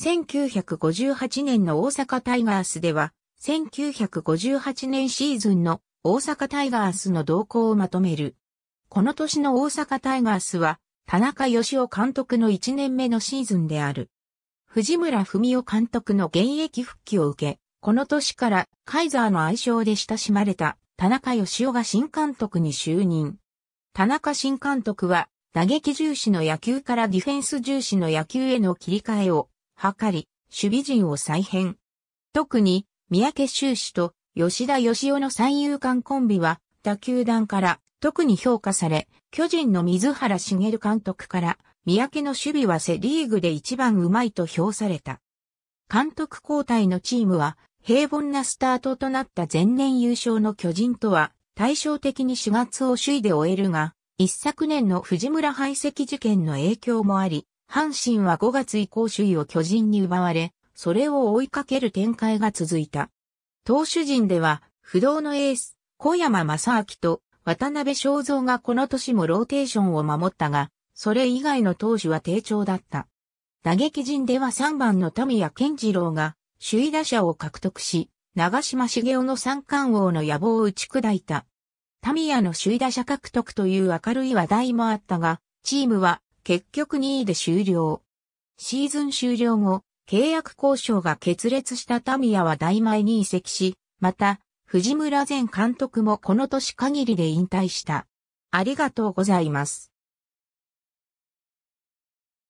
1958年の大阪タイガースでは、1958年シーズンの大阪タイガースの動向をまとめる。この年の大阪タイガースは、田中義雄監督の1年目のシーズンである。藤村文夫監督の現役復帰を受け、この年からカイザーの愛称で親しまれた田中義雄が新監督に就任。田中新監督は打撃重視の野球からディフェンス重視の野球への切り替えを図り、守備陣を再編。特に、三宅修士と吉田義雄の三遊間コンビは、他球団から特に評価され、巨人の水原茂監督から、三宅の守備はセリーグで一番うまいと評された。監督交代のチームは、平凡なスタートとなった前年優勝の巨人とは、対照的に4月を首位で終えるが、一昨年の藤村排斥事件の影響もあり、阪神は5月以降首位を巨人に奪われ、それを追いかける展開が続いた。投手陣では、不動のエース、小山正明と渡辺正造がこの年もローテーションを守ったが、それ以外の投手は低調だった。打撃陣では3番の富谷健次郎が首位打者を獲得し、長島茂雄の三冠王の野望を打ち砕いた。タミヤの首位打者獲得という明るい話題もあったが、チームは結局2位で終了。シーズン終了後、契約交渉が決裂したタミヤは大前に移籍し、また、藤村前監督もこの年限りで引退した。ありがとうございます。